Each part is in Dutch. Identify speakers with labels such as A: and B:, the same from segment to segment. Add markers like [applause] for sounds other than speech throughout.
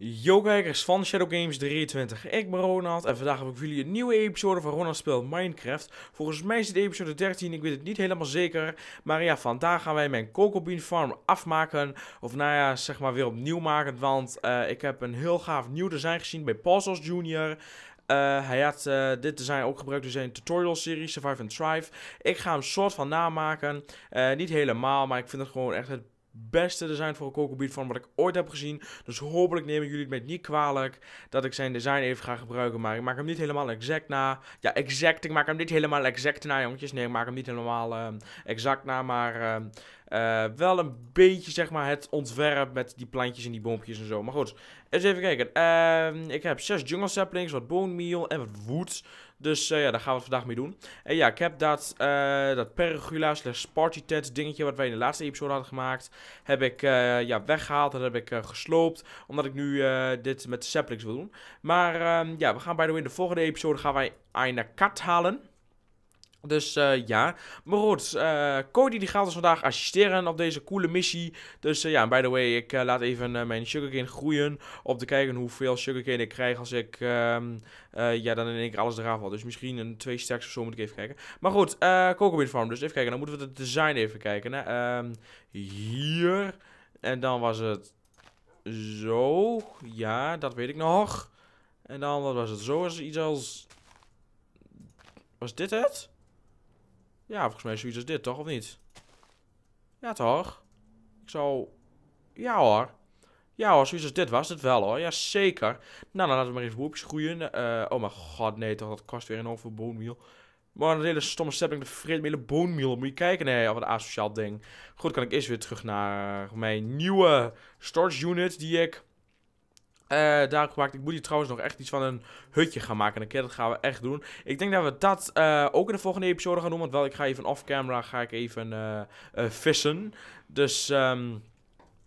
A: Yo kijkers van Shadow Games 23, ik ben Ronald en vandaag heb ik voor jullie een nieuwe episode van Ronald spel Minecraft. Volgens mij is dit episode 13, ik weet het niet helemaal zeker. Maar ja, vandaag gaan wij mijn Coco Bean Farm afmaken. Of nou ja, zeg maar weer opnieuw maken, want eh, ik heb een heel gaaf nieuw design gezien bij puzzles Junior. Eh, hij had eh, dit design ook gebruikt in zijn tutorial serie Survive and Thrive. Ik ga hem soort van namaken. niet helemaal, maar ik vind het gewoon echt het beste design voor een kogelbiet van wat ik ooit heb gezien. Dus hopelijk nemen jullie het met niet kwalijk dat ik zijn design even ga gebruiken. Maar ik maak hem niet helemaal exact na. Ja, exact. Ik maak hem niet helemaal exact na, jongetjes. Nee, ik maak hem niet helemaal uh, exact na. Maar ehm, eh, wel een beetje, zeg maar, het ontwerp met die plantjes en die boompjes en zo. Maar goed, eens even kijken. Ehm, ik heb zes jungle saplings, wat bone meal en wat wood. Dus eh, ja, daar gaan we het vandaag mee doen. En ja, ik heb dat, eh, dat pergula slash party tent dingetje wat wij in de laatste episode hadden gemaakt, heb ik eh, ja, weggehaald. Dat heb ik gesloopt, omdat ik nu dit met de saplings wil doen. Maar ehm, ja, we gaan bij in de volgende episode gaan wij een kat halen. Dus eh, ja, maar goed, eh, Cody die gaat ons dus vandaag assisteren op deze coole missie. Dus uh, ja, by the way, ik laat even mijn sugarcane groeien. Om te kijken hoeveel sugarcane ik krijg als ik ehm, ja, dan in één keer alles eraf val. Dus misschien een twee stacks of zo moet ik even kijken. Maar goed, uh, in Farm dus. Even kijken, dan moeten we het design even kijken. Hè. Ehm, hier, en dan was het zo. Ja, dat weet ik nog. En dan was het zo, was iets als... Was dit het? Ja, volgens mij zoiets als dit, toch? Of niet? Ja, toch? Ik zou... Ja, hoor. Ja hoor, zoiets als dit was het wel hoor. Jazeker. Nou, dan laten we maar even boepjes groeien. Eh, oh mijn god, nee toch, dat kost weer een hoop boonmeel. Maar een hele stomme stepping, de vreet hele Moet je kijken, nee, of een asociaal ding. Goed, kan ik eerst weer terug naar mijn nieuwe storage unit die ik uh, eh, daar gemaakt. Ik moet hier trouwens nog echt iets van een hutje gaan maken. Een keer, dat gaan we echt doen. Ik denk dat we dat eh, ook in de volgende episode gaan doen. Want wel, ik ga even off-camera ga ik even eh, vissen. Dus... Ehm,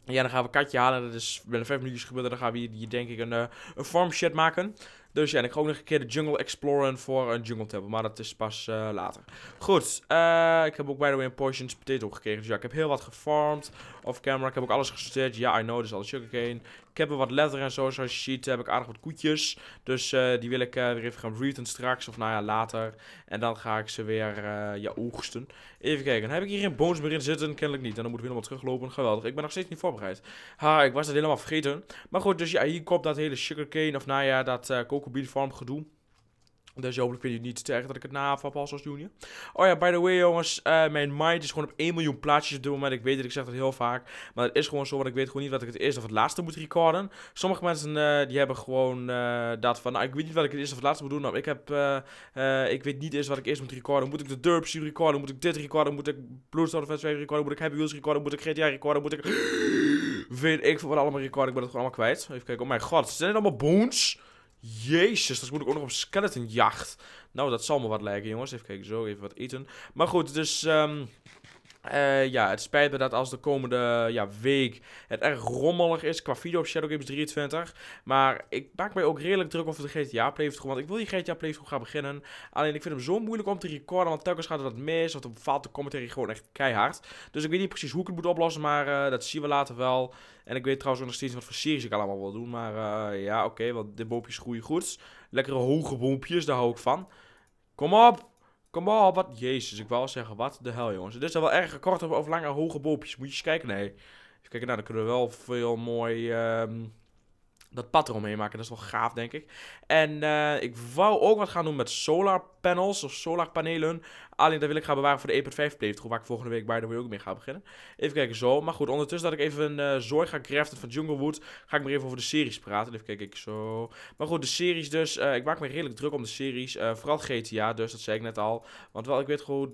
A: ja, dan gaan we katje halen. Dat is binnen vijf minuutjes gebeurd. Dan gaan we hier, denk ik een, een farm shit maken. Dus ja, en ik ga ook nog een keer de jungle exploren voor een jungle temple. Maar dat is pas later. Goed, ik heb ook by the way een potions potato gekregen. Dus ja, ik heb heel wat gefarmd off camera. Ik heb ook alles gesorteerd. Ja, I know, dus alle sugarcane. Ik heb er wat letter en zo. Zoals je ziet heb ik aardig wat koetjes. Dus eh, die wil ik eh, weer even gaan breeden straks. Of nou ja, later. En dan ga ik ze weer uh, ja, oogsten. Even kijken. Dan heb ik hier geen bones meer in zitten? Kennelijk niet. En dan moet ik helemaal teruglopen. Geweldig. Ik ben nog steeds niet voorbereid. Ha, ik was dat helemaal vergeten. Maar goed, dus ja, hier komt dat hele sugarcane. Of nou ja, dat uh, farm gedoe. Dus hopelijk vind je het niet sterk dat ik het na pas als junior. Oh ja, by the way jongens, eh, mijn mind is gewoon op 1 miljoen plaatjes op dit moment. Ik weet dat ik zeg dat heel vaak, maar het is gewoon zo, want ik weet gewoon niet wat ik het eerste of het laatste moet recorden. Sommige mensen eh, die hebben gewoon eh, dat van, nou ik weet niet wat ik het eerste of het laatste moet doen. Nou, ik, heb, ik weet niet eens wat ik eerst moet recorden. Moet ik de Derpsy recorden? Moet ik dit recorden? Moet ik Bloodstone Fest recorden? Moet ik Happy Wheels recorden? Moet ik GTA recorden? Moet ik... vind [gasps] ik voor allemaal recorden? Ik ben het gewoon allemaal kwijt. Even kijken, oh mijn god, zijn dit allemaal boons? Jezus, dat moet ik ook nog op skeletonjacht. Nou, dat zal me wat lijken, jongens. Even kijken, zo, even wat eten. Maar goed, dus... Um... Uh, ja, het spijt me dat als de komende ja, week het erg rommelig is qua video op Shadow Games 23. Maar ik maak mij ook redelijk druk over de GTA playthrough. Want ik wil die GTA playthrough gaan beginnen. Alleen ik vind hem zo moeilijk om te recorden. Want telkens gaat er dat mis. Of dan faalt de commentary gewoon echt keihard. Dus ik weet niet precies hoe ik het moet oplossen. Maar eh, dat zien we later wel. En ik weet trouwens nog steeds wat voor series ik allemaal wil doen. Maar uh, ja, oké. Okay, want de boompjes groeien goed. Lekkere hoge boompjes, daar hou ik van. Kom op! Kom op, wat... Jezus, ik wou al zeggen, wat de hel, jongens. Dit is wel erg korte of lange hoge boopjes. Moet je eens kijken, nee. Even kijken, nou, dan kunnen we wel veel mooi... Ehm, dat pad eromheen maken. Dat is wel gaaf, denk ik. En eh, ik wou ook wat gaan doen met solar panels of solar Alleen dat wil ik gaan bewaren voor de 1.5 e playthrough, waar ik volgende week bij de ook mee ga beginnen. Even kijken, zo. Maar goed, ondertussen dat ik even een uh, zooi ga craften van Junglewood, ga ik maar even over de series praten. Even kijken, zo. Maar goed, de series dus. Eh, ik maak me redelijk druk om de series. vooral GTA dus, dat zei ik net al. Want wel, ik weet gewoon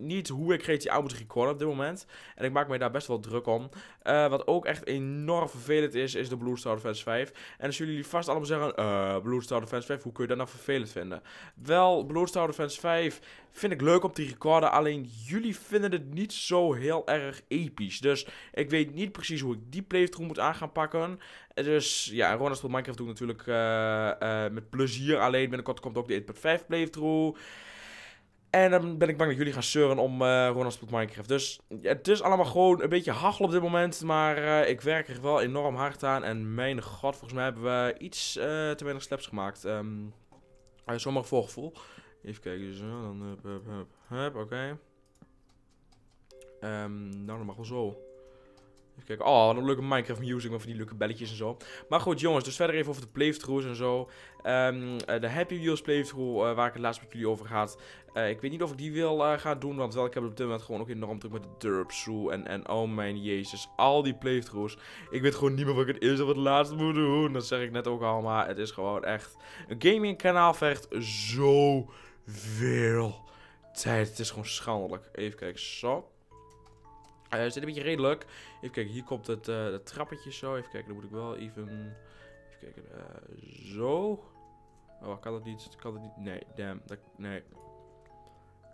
A: niet hoe ik aan moet recorden op dit moment. En ik maak mij daar best wel druk om. Eh, wat ook echt enorm vervelend is, is de Blue Star Defense 5. En als jullie vast allemaal zeggen, uh, Blue Defense 5, hoe kun je dat nou vervelend vinden? Wel, Blue Star Defense 5 vind ik leuk om te recorden, alleen jullie vinden het niet zo heel erg episch. Dus ik weet niet precies hoe ik die playthrough moet aan gaan pakken. Dus ja, Ronald speelt Minecraft doe ik natuurlijk eh, met plezier. Alleen binnenkort komt ook de 1.5 playthrough. En dan ben ik bang dat jullie gaan zeuren om uh, eh, Ronald Minecraft. Dus het is allemaal gewoon een beetje hachel op dit moment. Maar eh, ik werk er wel enorm hard aan. En mijn god, volgens mij hebben we iets eh, te weinig slaps gemaakt. Um, ehm, voor voorgevoel. Even kijken. Zo, dan hup, hup, hup. Hup, oké. Okay. Ehm, nou, dan mag wel zo. Kijk, Oh, ah, wat leuke Minecraft music met van die leuke belletjes en zo. Maar goed jongens, dus verder even over de playthroughs en zo. Ehm, eh, de Happy Wheels playthrough, eh, waar ik het laatst met jullie over had. Eh, ik weet niet of ik die wil uh, gaan doen, want wel, ik heb op dit moment gewoon ook enorm druk met de Zoo en, en oh mijn jezus, al die playthroughs. Ik weet gewoon niet meer wat ik het eerst of het laatst moet doen, dat zeg ik net ook al, maar het is gewoon echt... Een gaming kanaal vergt veel tijd, het is gewoon schandelijk. Even kijken, zo. Uh, eh, is een beetje redelijk? Even kijken, hier komt het, uh, het trappetje zo. Even kijken, dan moet ik wel even... Even kijken, eh, zo. Oh, kan dat niet? Kan dat niet? Nee, damn. Dat, nee.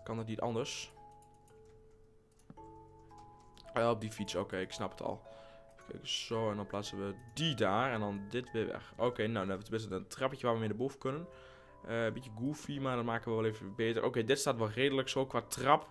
A: Kan dat niet anders? ah, op die fiets, oké, ik snap het al. Even kijken, zo, en dan plaatsen we die daar. En dan dit weer weg. Oké, nou, dan hebben we tenminste een trappetje waar we mee naar boven kunnen. een beetje goofy, maar dat maken we wel even beter. Oké, dit staat wel redelijk zo qua trap.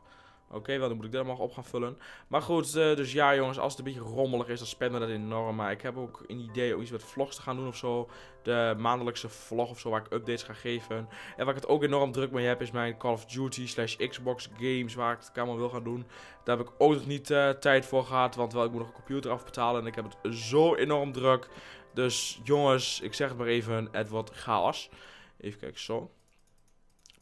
A: Oké, wel, dan moet ik dat allemaal op gaan vullen. Maar goed, eh, dus ja jongens, als het een beetje rommelig is, dan spenden we dat enorm. Maar ik heb ook een idee om iets met vlogs te gaan doen of zo. De maandelijkse vlog of zo, waar ik updates ga geven. En waar ik het ook enorm druk mee heb, is mijn Call of Duty slash Xbox games, waar ik het allemaal wil gaan doen. Daar heb ik ook nog niet eh, tijd voor gehad, want wel, ik moet nog een computer afbetalen en ik heb het zo enorm druk. Dus jongens, ik zeg het maar even, het wordt chaos. Even kijken, zo.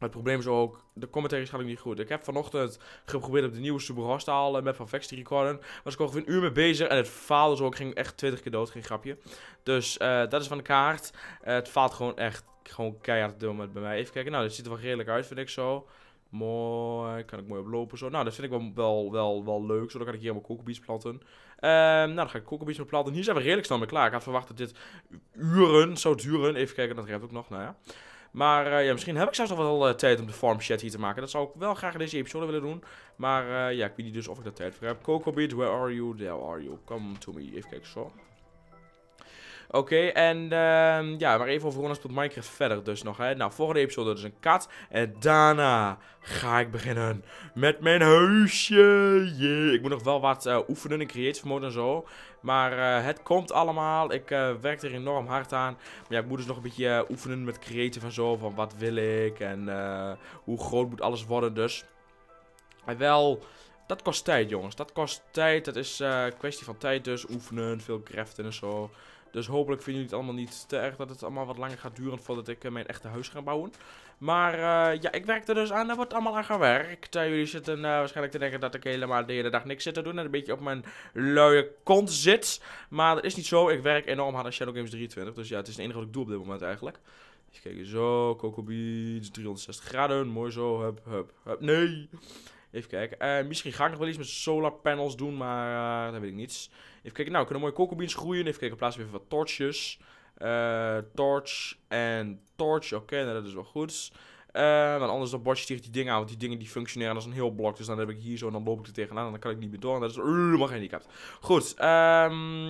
A: Het probleem is ook, de commentaar gaat ook niet goed. Ik heb vanochtend geprobeerd op de nieuwe te halen met Van Vex te recorden. Was ik ongeveer een uur mee bezig en het faalde zo. Ik ging echt 20 keer dood, geen grapje. Dus eh, dat is van de kaart. Eh, het faalt gewoon echt gewoon keihard deel met bij mij. Even kijken, nou dit ziet er wel redelijk uit vind ik zo. Mooi, kan ik mooi oplopen zo. Nou, dat vind ik wel, wel, wel, wel leuk. Zo, dan kan ik hier mijn kokenbies planten. Ehm, nou, dan ga ik kokenbies planten. Hier zijn we redelijk snel mee klaar. Ik had verwacht dat dit uren zou duren. Even kijken, dat ik ook nog, nou ja. Maar eh, ja, misschien heb ik zelfs nog wel eh, tijd om de farm chat hier te maken. Dat zou ik wel graag in deze episode willen doen. Maar eh, ja, ik weet niet dus of ik daar tijd voor heb. Coco Beat, where are you? There are you. Come to me. Even kijken, zo. Oké, en uh, ja, maar even over hoe speelt Minecraft verder dus nog. Hè. Nou, volgende episode dus een kat. En daarna ga ik beginnen met mijn huisje. Yeah. Ik moet nog wel wat eh, oefenen in creative mode en zo. Maar eh, het komt allemaal. Ik eh, werk er enorm hard aan. Maar ja, ik moet dus nog een beetje oefenen met creative en zo. Van wat wil ik en hoe groot moet alles worden dus. En wel... Dat kost tijd, jongens. Dat kost tijd. Dat is een kwestie van tijd dus. Oefenen, veel craften en zo. Dus hopelijk vinden jullie het allemaal niet te erg dat het allemaal wat langer gaat duren voordat ik eh, mijn echte huis ga bouwen. Maar eh, ja, ik werk er dus aan. Er wordt allemaal aan gewerkt. Uh, jullie zitten waarschijnlijk te denken dat ik helemaal de hele dag niks zit te doen. En een beetje op mijn luie kont zit. Maar dat is niet zo. Ik werk enorm hard aan Shadow Games 23. Dus ja, het is het enige wat ik doe op dit moment eigenlijk. Even kijken. Zo, Coco Beach, 360 graden. Mooi zo. Hup, hup, hup. Nee. Even kijken. Eh, misschien ga ik nog wel iets met solar panels doen, maar uh, dat weet ik niets. Even kijken. Nou, kunnen mooie kokobeans groeien. Even kijken, plaats we even wat torches. Eh, torch en torch. Oké, nou, dat is wel goed. Dan anders dan je tegen die dingen aan. Want die dingen die functioneren als een heel blok. Dus dan heb ik hier zo en dan loop ik er tegenaan. En dan kan ik niet meer door. En dat is helemaal gehandicapt. Goed. Um,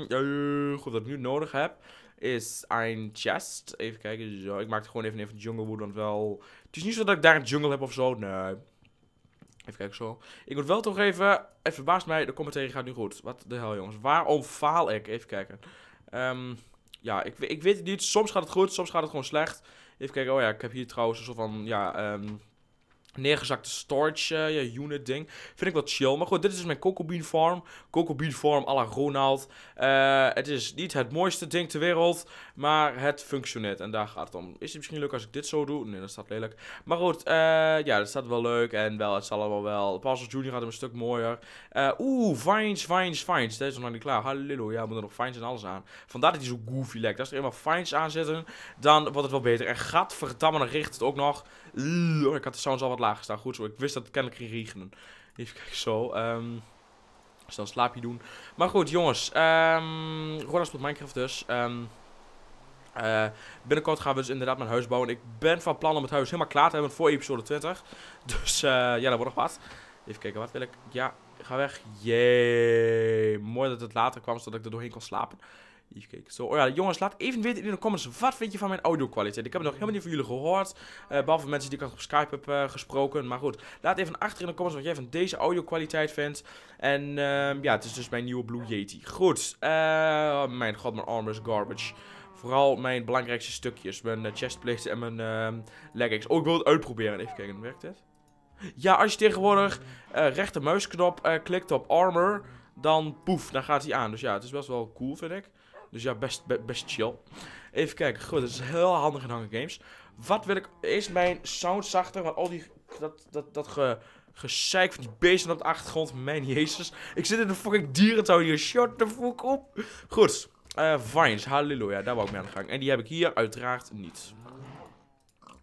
A: goed, wat ik nu nodig heb is een chest. Even kijken. Zo. Ik maak er gewoon even, even jungle wood. wel... Het is niet zo dat ik daar een jungle heb of zo. Nee. Even kijken, zo. Ik moet wel toch even, het verbaast mij, de commentaar gaat nu goed. Wat de hel, jongens. Waarom faal ik? Even kijken. Ehm, ja, ik, ik weet het niet. Soms gaat het goed, soms gaat het gewoon slecht. Even kijken, oh ja, ik heb hier trouwens een soort van, ja, um, neergezakte storage uh, unit ding. Vind ik wel chill. Maar goed, dit is mijn Coco Bean Farm. Coco Bean Farm à la Ronald. Eh, het is niet het mooiste ding ter wereld. Maar het functioneert. En daar gaat het om. Is het misschien leuk als ik dit zo doe? Nee, dat staat lelijk. Maar goed, eh, ja, dat staat wel leuk. En wel, het zal allemaal wel. Puzzle Junior gaat hem een stuk mooier. Oeh, vines, vines, vines. Deze is nog niet klaar. Halleluja, we moeten nog vines en alles aan. Vandaar dat hij zo goofy lijkt. Als er helemaal vines aan dan wordt het wel beter. En gadverdamme, dan richt het ook nog ik had de sounds al wat lager staan. Goed zo. Ik wist dat het kennelijk ging regenen. Even kijken zo. Um, dus dan slaapje doen. Maar goed, jongens. Um, ehm, Rodas tot Minecraft dus. Ehm, eh, binnenkort gaan we dus inderdaad mijn huis bouwen. Ik ben van plan om het huis helemaal klaar te hebben voor episode 20. [laughs] Dus eh, ja, dat wordt nog wat. Even kijken, wat wil ik? Ja, ga weg. Jee. Mooi dat het later kwam, zodat ik er doorheen kon slapen. Even kijken. Zo, oh ja, jongens, laat even weten in de comments. Wat vind je van mijn audio-kwaliteit? Ik heb het nog helemaal niet van jullie gehoord. Eh, behalve mensen die ik op Skype heb eh, gesproken. Maar goed, laat even achter in de comments wat jij van deze audio-kwaliteit vindt. En ehm, ja, het is dus mijn nieuwe Blue Yeti. Goed. Eh, mijn god, mijn armor is garbage. Vooral mijn belangrijkste stukjes. Mijn chestplate en mijn ehm, leggings. Oh, ik wil het uitproberen. Even kijken, werkt het? Ja, als je tegenwoordig rechtermuisknop klikt op armor, dan poef, dan gaat hij aan. Dus ja, het is best wel cool, vind ik. Dus ja, best, best, chill. Even kijken. Goed, dat is heel handig in Hunger Games. Wat wil ik... Is mijn sound zachter? Want al die... Dat, dat, dat ge, van die beesten op de achtergrond. Mijn jezus. Ik zit in de fucking dierentuin hier. Shut the fuck op. Goed. Uh, vines. Halleluja. Daar wou ik mee aan de gang. En die heb ik hier uiteraard niet.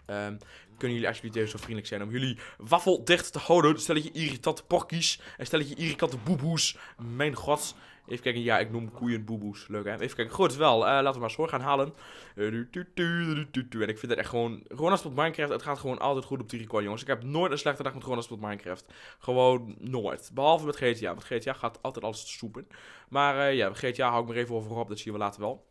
A: Um, kunnen jullie alsjeblieft even zo vriendelijk zijn om jullie waffel dicht te houden? Stel dat je irritante porkies en stel dat je irritante boeboes. Mijn god. Even kijken, ja, ik noem koeien boeboes. Leuk, hè? Even kijken. Goed, wel. Eh, laten we maar zorg gaan halen. Eh, en ik vind het echt gewoon... Gewoon als Minecraft... Het gaat gewoon altijd goed op record, jongens. Ik heb nooit een slechte dag met gewoon als Minecraft. Gewoon nooit. Behalve met GTA. met GTA gaat altijd alles soepen. Maar uh, ja, GTA hou ik maar even over op. Dat zien we later wel.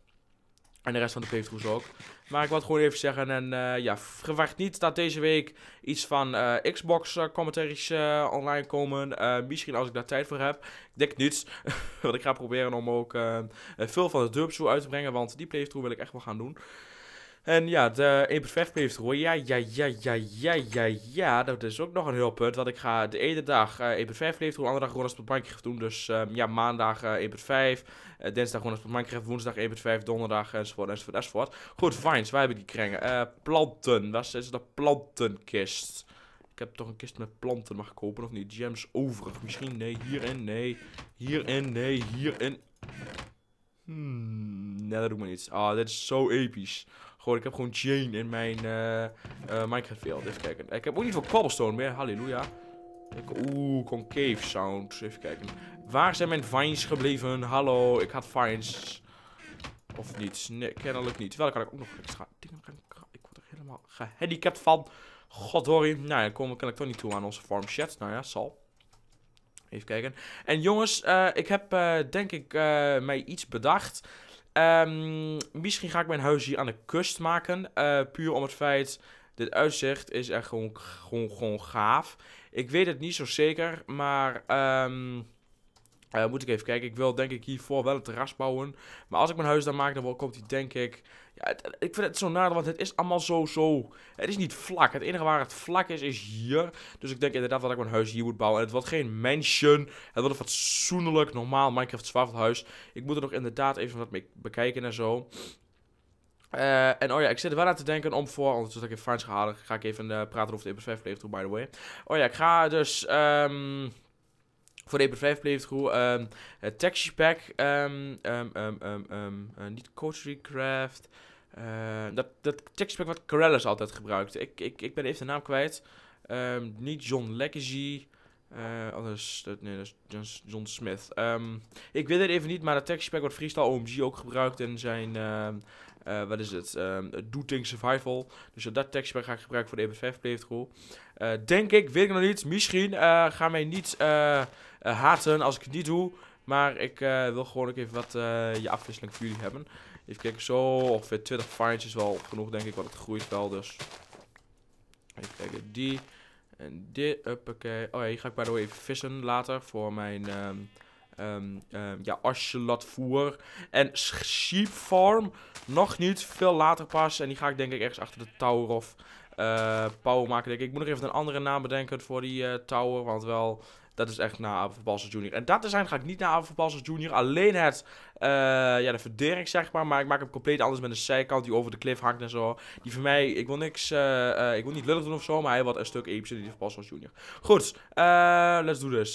A: En de rest van de playthroughs ook. Maar ik wil het gewoon even zeggen. En eh, ja, verwacht niet dat deze week iets van eh, Xbox eh, commentaries online komen. misschien als ik daar tijd voor heb. Ik denk niets. [laughs] Want ik ga proberen om ook veel van de dubs uit te brengen. Want die playthrough wil ik echt wel gaan doen. En ja, de imperfect heeft Ja, ja, ja, ja, ja, ja, ja. Dat is ook nog een heel punt. Want ik ga de ene dag uh, 1.5 leeft, de andere dag gewoon als gaan doen. Dus ehm, ja, maandag uh, eh, 1.5, eh, dinsdag gewoon als Minecraft, woensdag 1.5, donderdag enzovoort, enzovoort, enzovoort. Goed, vines, waar ik die kringen? Eh, planten, Wat is de plantenkist? Ik heb toch een kist met planten mag kopen of niet? Gems overig, misschien nee, hierin nee, hierin nee, hierin... Hmm, nee, dat doet me niet. Ah, dit is zo episch ik heb gewoon Jane in mijn eh, eh, Minecraft wereld. Even kijken. Ik heb ook niet veel cobblestone meer. Halleluja. Oeh, concave sound. Even kijken. Waar zijn mijn vines gebleven? Hallo, ik had vines. Of niet? Nee, kennelijk niet. Wel, kan ik ook nog gaan Ik word er helemaal gehandicapt van. Goddorie. Nou ja, komen kan ik toch niet toe aan onze farm chat. Nou ja, zal. Even kijken. En jongens, eh, ik heb denk ik mij iets bedacht. Ehm, misschien ga ik mijn huis hier aan de kust maken. Eh, puur om het feit. Dit uitzicht is echt gewoon, gewoon, gewoon gaaf. Ik weet het niet zo zeker. Maar. Ehm, eh, moet ik even kijken. Ik wil denk ik hiervoor wel een terras bouwen. Maar als ik mijn huis dan maak, dan komt hij denk ik... Ja, ik vind het zo nadeel, want het is allemaal zo zo... Het is niet vlak. Het enige waar het vlak is, is hier. Dus ik denk inderdaad dat ik mijn huis hier moet bouwen. En het wordt geen mansion. Het wordt een fatsoenlijk, normaal Minecraft zwavelhuis. Ik moet er nog inderdaad even wat mee bekijken en zo. Eh, en oh ja, ik zit er wel aan te denken om voor, ondertussen oh, dat ik even fans ga ga ik even eh, praten over de imperfect playthrough, by the way. Oh ja, ik ga dus... Um, voor ep 5 bleef het goed. Um, ehm, eh, Taxi pack. Ehm, ehm, eh, niet Coterie Craft. Uh, dat, dat pack wat Corellis altijd gebruikt. Ik, ik, ik ben even de naam kwijt. niet John Legacy. Uh, anders, dat, nee, dat is John Smith. ik weet het even niet, maar dat taxi pack wordt Freestyle OMG ook gebruikt. En zijn eh, wat is het? Um, ehm, do things survival. Dus dat tekstje ga ik gebruiken voor de EB5 playthrough. Uh, denk ik, weet ik nog niet. Misschien uh, eh, ga mij niet haten als ik het niet doe. Maar ik wil gewoon ook even wat je afwisseling voor jullie hebben. Even kijken, zo ongeveer 20 finds is wel genoeg denk ik, wat het groeit wel dus. Even kijken, die en dit, uppakee. Oh ja, hier ga ik bij de way even vissen later voor mijn... Ehm, Um, um, ja, Aschelatvoer. En Sheep Farm. Nog niet. Veel later pas. En die ga ik denk ik ergens achter de tower of uh, power maken. Denk ik. ik moet nog even een andere naam bedenken voor die uh, tower. Want wel dat is echt na Balsa Junior. En dat zijn ga ik niet na Balsa Junior. Alleen het, uh, ja, de verdering zeg maar. Maar ik maak hem compleet anders met een zijkant die over de cliff hangt en zo. Die voor mij, ik wil niks, uh, ik wil niet lullig doen of zo. Maar hij wordt een stuk epischer die van Junior. Goed, let's do this.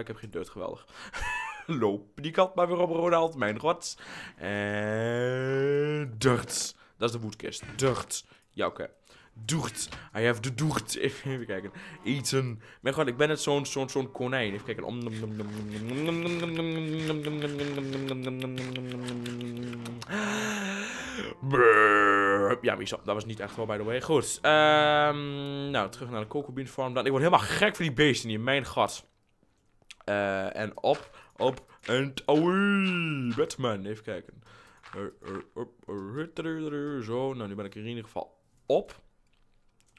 A: ik heb geen deut, geweldig. [laughs] Loop die kant maar weer op, Ronald. Mijn god. En... Dirt. Dat is de woedkist. Dirt. Ja, oké. Doert. I have the doert. Even kijken. Eten. Mijn god, ik ben net zo'n zo'n zo'n konijn. Even kijken. Om, ja, wie Dat was niet echt wel, by the way. Goed. nou, terug naar de Coco Bean Farm. Dan. Ik word helemaal gek van die beesten hier. Mijn gat. en op, op, en oei, Batman. Even kijken. Zo, nou, nu ben ik er in ieder geval op.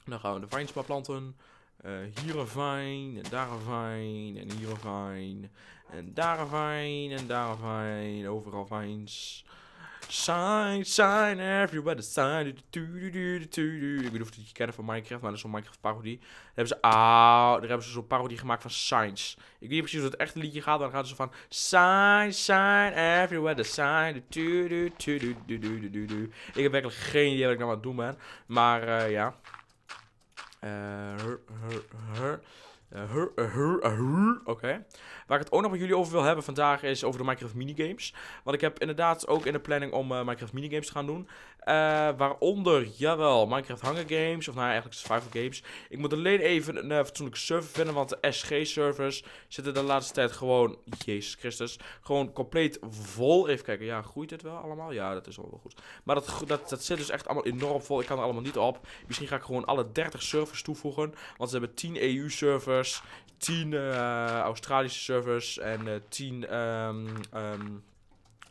A: Dan gaan we de vijnspa planten. hier een vijn, en daar een vijn, en hier een vijn, en daar een vijn, en daar een vijn, overal vijns. Sign, sign, everywhere, sign. Ik weet niet of het je kennen van Minecraft, maar dat is zo'n Minecraft parodie. Daar hebben ze, ah, hebben ze zo'n parodie gemaakt van Signs. Ik weet niet precies hoe het echte liedje gaat, maar dan gaan ze van Sign, sign, everywhere, the sign. Ik heb werkelijk geen idee wat ik nou aan het doen ben, maar ja. Uh, her, her, her Eh, eh, eh, oké. Waar ik het ook nog met jullie over wil hebben vandaag is over de Minecraft minigames. Want ik heb inderdaad ook in de planning om Minecraft minigames te gaan doen. waaronder, jawel, Minecraft Hunger Games. Of nou eigenlijk Survival Games. Ik moet alleen even een uh, fatsoenlijke server vinden. Want de SG-servers zitten de laatste tijd gewoon, jezus Christus, gewoon compleet vol. Even kijken, ja, groeit het wel allemaal? Ja, dat is allemaal goed. Maar dat, dat, dat zit dus echt allemaal enorm vol. Ik kan er allemaal niet op. Misschien ga ik gewoon alle 30 servers toevoegen. Want ze hebben 10 EU-servers. 10 eh, Australische servers en 10 eh, ehm, ehm,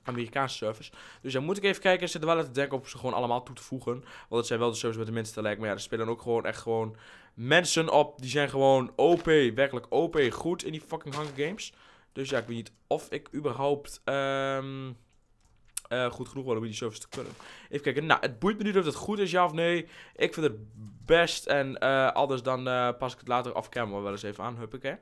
A: Amerikaanse servers. Dus dan moet ik even kijken. Ik zit er wel aan te denken om ze gewoon allemaal toe te voegen. Want het zijn wel de servers met de minste lijkt. Maar ja, er spelen ook gewoon echt gewoon mensen op. Die zijn gewoon OP, werkelijk OP goed in die fucking Hunger Games. Dus ja, ik weet niet of ik überhaupt... Um, eh, goed genoeg worden om die service te kunnen. Even kijken. Nou, het boeit me niet of dat goed is, ja of nee. Ik vind het best. En uh, anders dan eh, pas ik het later af camera wel eens even aan. Huppakee.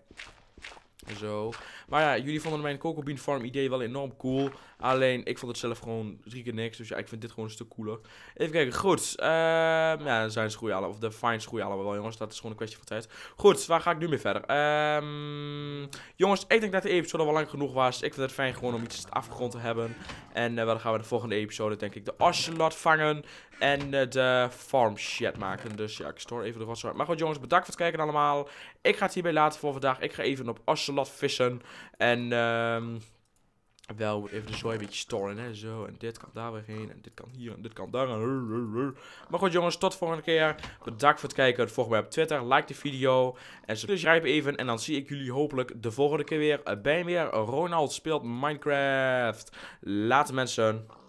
A: Zo. Maar ja, jullie vonden mijn Coco Bean Farm idee wel enorm cool. Alleen, ik vond het zelf gewoon drie keer niks. Dus ja, ik vind dit gewoon een stuk cooler. Even kijken, goed. Ehm, ja, zijn ze groeien Of de fines groeien allemaal wel, jongens. Dat is gewoon een kwestie van tijd. Goed, waar ga ik nu mee verder? Ehm, jongens, ik denk dat de episode wel lang genoeg was. Ik vind het fijn gewoon om iets afgerond te hebben. En uh, dan gaan we de volgende episode, denk ik, de Ocelot vangen. En eh, de farm shit maken. Dus ja, ik stoor even de rotzooi. Maar goed, jongens, bedankt voor het kijken allemaal. Ik ga het hierbij laten voor vandaag. Ik ga even op Ocelot lat vissen. En ehm, wel even de zooi een beetje storen. Hè? Zo, en dit kan daar weer heen. En dit kan hier, en dit kan daar. Maar goed jongens, tot volgende keer. Bedankt voor het kijken. Volg mij op Twitter. Like de video. En subscribe even. En dan zie ik jullie hopelijk de volgende keer weer bij weer Ronald speelt Minecraft. Later mensen.